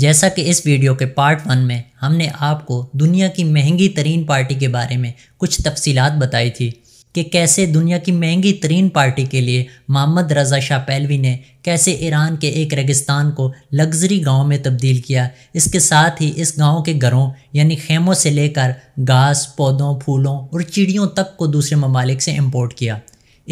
जैसा कि इस वीडियो के पार्ट वन में हमने आपको दुनिया की महंगी तरीन पार्टी के बारे में कुछ तफसीलात बताई थी कि कैसे दुनिया की महंगी तरीन पार्टी के लिए मोहम्मद रज़ा शाह पैलवी ने कैसे ईरान के एक रेगिस्तान को लग्जरी गांव में तब्दील किया इसके साथ ही इस गांव के घरों यानी खेमों से लेकर घास पौधों फूलों और चिड़ियों तक को दूसरे ममालिक से इम्पोर्ट किया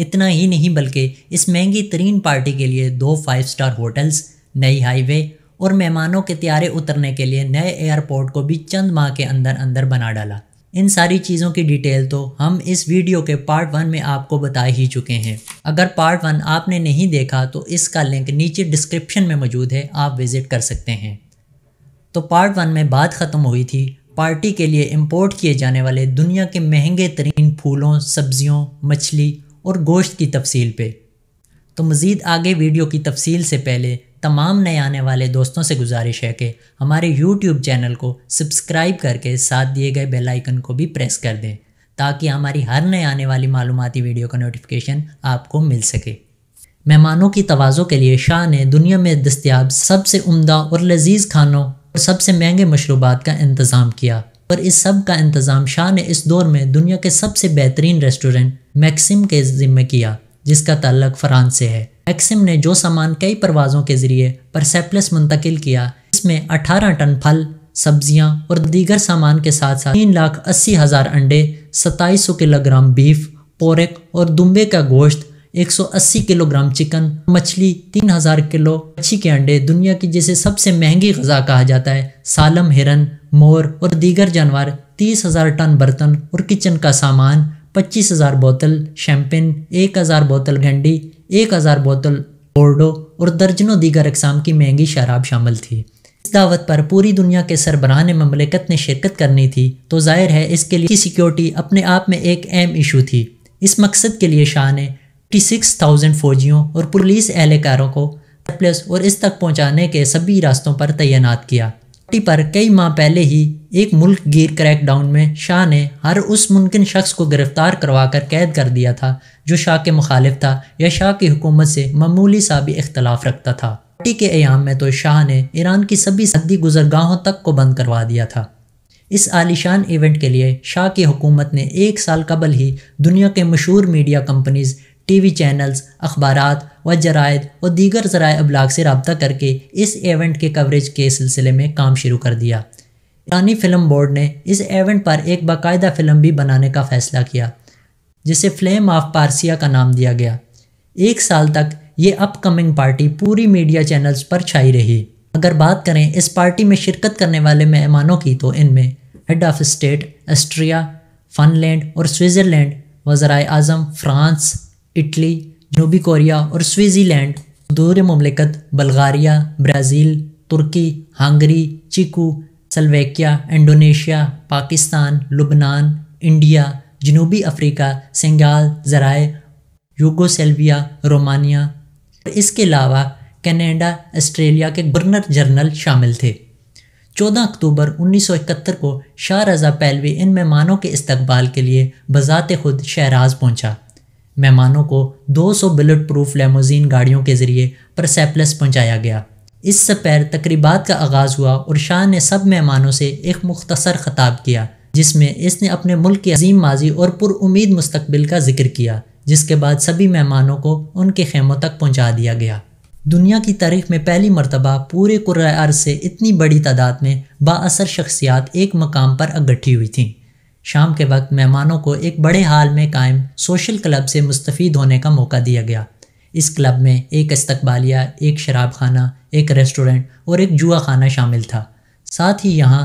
इतना ही नहीं बल्कि इस महंगी तरीन पार्टी के लिए दो फाइव स्टार होटल्स नई हाईवे और मेहमानों के त्यारे उतरने के लिए नए एयरपोर्ट को भी चंद माह के अंदर अंदर बना डाला इन सारी चीज़ों की डिटेल तो हम इस वीडियो के पार्ट वन में आपको बता ही चुके हैं अगर पार्ट वन आपने नहीं देखा तो इसका लिंक नीचे डिस्क्रिप्शन में मौजूद है आप विज़िट कर सकते हैं तो पार्ट वन में बात ख़त्म हुई थी पार्टी के लिए इम्पोर्ट किए जाने वाले दुनिया के महंगे तरीन फूलों सब्जियों मछली और गोश्त की तफसील पे तो मज़ीद आगे वीडियो की तफसील से पहले तमाम नए आने वाले दोस्तों से गुजारिश है कि हमारे यूट्यूब चैनल को सब्सक्राइब करके साथ दिए गए बेल आइकन को भी प्रेस कर दें ताकि हमारी हर नए आने वाली मालूमती वीडियो का नोटिफिकेशन आपको मिल सके मेहमानों की तोज़ों के लिए शाह ने दुनिया में दस्तियाब सबसे उमदा और लजीज खानों और सबसे महंगे मशरूबात का इंतज़ाम किया और इस सब का इंतज़ाम शाह ने इस दौर में दुनिया के सबसे बेहतरीन रेस्टोरेंट मैक्सिम के ज़िम्मे किया जिसका ताल्लक फ्रांस से है एक्सिम ने जो सामान कई परवाज़ों के ज़रिए परसेप्लस मुंतकिल किया इसमें 18 टन फल सब्जियां और दीगर सामान के साथ साथ तीन लाख अस्सी हज़ार अंडे सताईस सौ किलोग्राम बीफ पोरक और दुम्बे का गोश्त 180 किलोग्राम चिकन मछली 3000 किलो मच्छी के अंडे दुनिया की जिसे सबसे महंगी गजा कहा जाता है सालम हिरन मोर और दीगर जानवर 30,000 टन बर्तन और किचन का सामान पच्चीस हज़ार बोतल शैम्पेन एक हज़ार बोतल घंडी एक हज़ार बोतल बोर्डो और दर्जनों दीगर अकसाम की महंगी शराब शामिल थी इस दावत पर पूरी दुनिया के सरबराह ममलिकत ने शिरकत करनी थी तो जाहिर है इसके लिए सिक्योरिटी अपने आप में एक अहम इशू थी इस मकसद के लिए शाह ने सिक्स थाउजेंड फौजियों और पुलिस एहलकारों को प्लस और इस तक पहुँचाने के सभी रास्तों पर तैनात किया पर कई माह पहले ही एक मुल्क गिर क्रैकडाउन में शाह ने हर उस मुमकिन शख्स को गिरफ्तार करवाकर कैद कर दिया था जो शाह के मुखालिफ था या शाह की हुकूमत से मामूली सा भी इख्तलाफ रखता था पार्टी के अयाम में तो शाह ने ईरान की सभी सदी गुजरगाहों तक को बंद करवा दिया था इस आलिशान इवेंट के लिए शाह की हुकूमत ने एक साल कबल ही दुनिया के मशहूर media companies T V channels अखबार व जरायद और दीगर ज़रा अबलाग से रबता करके इस इवेंट के कवरेज के सिलसिले में काम शुरू कर दिया ईरानी फिल्म बोर्ड ने इस इवेंट पर एक बाकायदा फिल्म भी बनाने का फैसला किया जिसे फ्लेम ऑफ पारसिया का नाम दिया गया एक साल तक ये अपकमिंग पार्टी पूरी मीडिया चैनल्स पर छाई रही अगर बात करें इस पार्टी में शिरकत करने वाले मेहमानों की तो इनमें head of state Austria Finland और स्विट्ज़रलैंड वज़रा अजम फ्रांस इटली जनूबी कोरिया और स्विट्ज़रलैंड दूर ममलिकत बल्गारिया ब्राज़ील तुर्की Hungary Czechoslovakia Indonesia Pakistan लुबनान इंडिया जनूबी अफ्रीका सेंगाल जराए यूगोसेल्विया रोमानिया और इसके अलावा कनाडा ऑस्ट्रेलिया के गवर्नर जनरल शामिल थे 14 अक्टूबर 1971 को शाह रजा पैलवी इन मेहमानों के इस्तकबाल के लिए बजात खुद शहराज पहुंचा मेहमानों को 200 बुलेट प्रूफ लेमोजीन गाड़ियों के ज़रिए परसेप्लस पहुंचाया गया इस सपैर तकरीबा का आगाज़ हुआ और शाह ने सब मेहमानों से एक मुख्तसर ख़ताब किया जिसमें इसने अपने मुल्क के अजीम माजी और पुरुद मुस्तबिल का जिक्र किया जिसके बाद सभी मेहमानों को उनके खेमों तक पहुँचा दिया गया दुनिया की तारीख में पहली मरतबा पूरे अर्ज से इतनी बड़ी तादाद में बासर शख्सियात एक मकाम पर इकट्ठी हुई थी शाम के वक्त मेहमानों को एक बड़े हाल में कायम सोशल क्लब से मुस्तफ़ होने का मौका दिया गया इस क्लब में एक इस्तबालिया एक शराब खाना एक रेस्टोरेंट और एक जुआ खाना शामिल था साथ ही यहाँ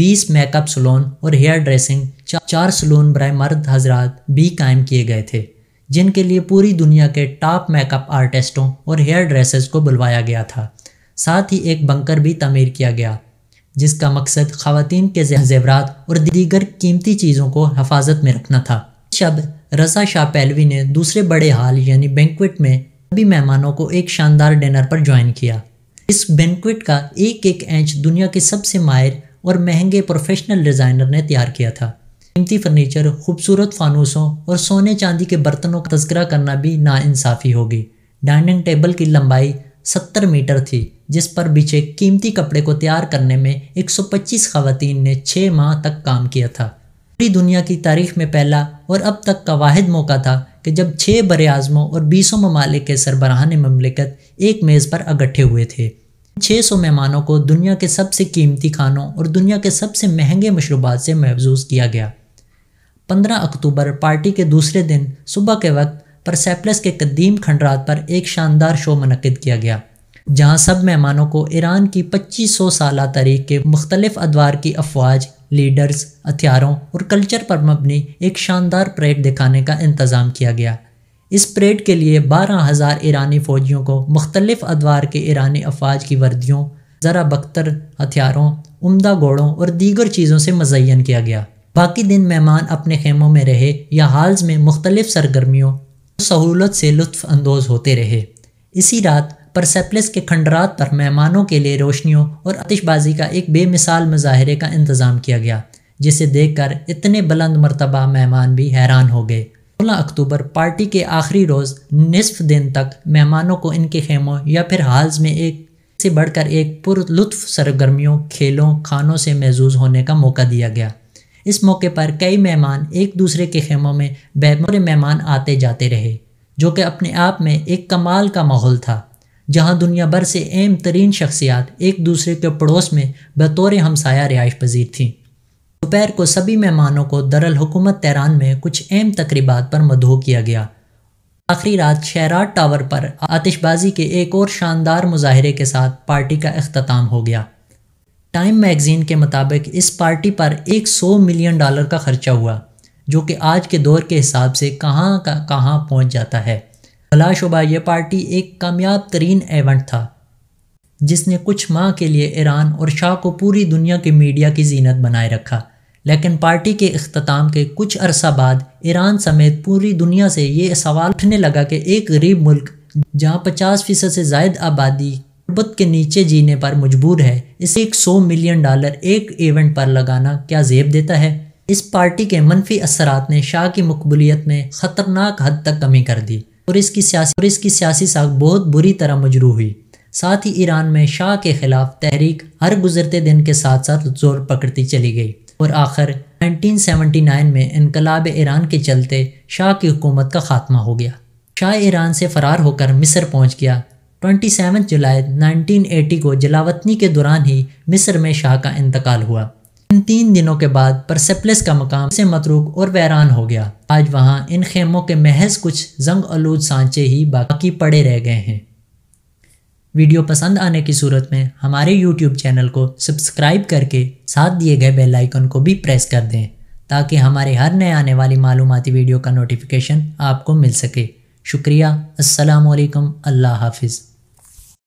20 मेकअप सलोन और हेयर ड्रेसिंग चार सलोन ब्राय मर्द हजरात भी कायम किए गए थे जिनके लिए पूरी दुनिया के टॉप मेकअप आर्टिस्टों और हेयर ड्रेसेस को बुलवाया गया था साथ ही एक बंकर भी तमीर किया गया जिसका मकसद खातन के जेवरात और दीगर कीमती चीज़ों को हफाजत में रखना था शब रजा शाह पहलवी ने दूसरे बड़े हाल यानी बैंकवेट में सभी मेहमानों को एक शानदार डिनर पर ज्वाइन किया इस बैंकुट का एक एक इंच दुनिया के सबसे माहिर और महंगे प्रोफेशनल डिज़ाइनर ने तैयार किया था कीमती फर्नीचर खूबसूरत फानूसों और सोने चांदी के बर्तनों का तस्करा करना भी नाइंसाफ़ी होगी डाइनिंग टेबल की लंबाई 70 मीटर थी जिस पर बिछे कीमती कपड़े को तैयार करने में 125 खातन ने छः माह तक काम किया था पूरी दुनिया की तारीख में पहला और अब तक का वाद मौका था कि जब छः बर आज़मों और बीसों ममालिक के सरबराहान ममलिकत एक मेज़ पर इकट्ठे हुए थे छः सौ मेहमानों को दुनिया के सबसे कीमती खानों और दुनिया के सबसे महंगे मशरूबात से महजूज किया गया पंद्रह अक्टूबर पार्टी के दूसरे दिन सुबह के वक्त परसेप्लस के कदीम खंडरात पर एक शानदार शो मनद किया गया जहाँ सब मेहमानों को ईरान की पच्चीस सौ साल तारीख के मुख्तलिफ अदवार की अफवाज लीडर्स हथियारों और कल्चर पर मबनी एक शानदार परेड दिखाने का इंतज़ाम किया गया इस परेड के लिए बारह हज़ार ईरानी फ़ौजियों को मुख्तलिफ़ अदवार के ईरानी अफवाज की वर्दियों ज़रा बख्तर हथियारों उमदा घोड़ों और दीगर चीज़ों से मजयन किया गया बाकी दिन मेहमान अपने खेमों में रहे या हाल्स में मुख्तलिफ सरगर्मियों सहूलत से लुफ्फ अंदोज़ होते रहे इसी रात परसेप्लिस के खंडरात पर मेहमानों के लिए रोशनियों और आतिशबाजी का एक बेमिसाल मुजाहरे का इंतज़ाम किया गया जिसे देखकर इतने बुलंद मरतबा मेहमान भी हैरान हो गए सोलह अक्टूबर पार्टी के आखिरी रोज़ निसफ दिन तक मेहमानों को इनके खेमों या फिर हाल्स में एक से बढ़कर एक पुरलुत्फ सरगर्मियों खेलों खानों से महजूज होने का मौका दिया गया इस मौके पर कई मेहमान एक दूसरे के खेमों में बेमोरे मेहमान आते जाते रहे जो कि अपने आप में एक कमाल का माहौल था जहां दुनिया भर से अहम तरीन शख्सियात एक दूसरे के पड़ोस में बतौर हमसाया रिहाइश पजीर थीं दोपहर को सभी मेहमानों को दरल हुकूमत तैरान में कुछ अहम तकरीबा पर मदहो किया गया आखिरी रात शहराट टावर पर आतिशबाजी के एक और शानदार मुजाहरे के साथ पार्टी का अख्ताम हो गया टाइम मैगज़ीन के मुताबिक इस पार्टी पर 100 मिलियन डॉलर का खर्चा हुआ जो कि आज के दौर के हिसाब से कहाँ का कहाँ पहुँच जाता है बलाशुबा यह पार्टी एक कामयाब तरीन एवेंट था जिसने कुछ माह के लिए ईरान और शाह को पूरी दुनिया के मीडिया की जीनत बनाए रखा लेकिन पार्टी के अख्ताम के कुछ अरसा बाद ईरान समेत पूरी दुनिया से ये सवाल उठने लगा कि एक गरीब मुल्क जहाँ पचास फ़ीसद से जायद आबादी गुर्बत के नीचे जीने पर मजबूर है इसे एक सौ मिलियन डॉलर एक इवेंट पर लगाना क्या जेब देता है इस पार्टी के मनफी असरात ने शाह की मकबूलीत में ख़तरनाक हद तक कमी कर दी और इसकी सियासी और इसकी सियासी साख बहुत बुरी तरह मजरू हुई साथ ही ईरान में शाह के खिलाफ तहरीक हर गुजरते दिन के साथ साथ जोर पकड़ती चली गई और आखिर 1979 में इनकलाब ईरान के चलते शाह की हुकूमत का खात्मा हो गया शाह ईरान से फरार होकर मिस्र पहुंच गया 27 जुलाई 1980 को जलावतनी के दौरान ही मिस्र में शाह का इंतकाल हुआ इन तीन दिनों के बाद परसेप्लेस का मकाम से मतरूक और वैरान हो गया आज वहाँ इन खेमों के महज कुछ जंग आलूद सांचे ही बाकी पड़े रह गए हैं वीडियो पसंद आने की सूरत में हमारे यूट्यूब चैनल को सब्सक्राइब करके साथ दिए गए बेल आइकन को भी प्रेस कर दें ताकि हमारे हर नए आने वाली मालूमती वीडियो का नोटिफिकेशन आपको मिल सके शुक्रिया असलकम अल्लाह हाफिज़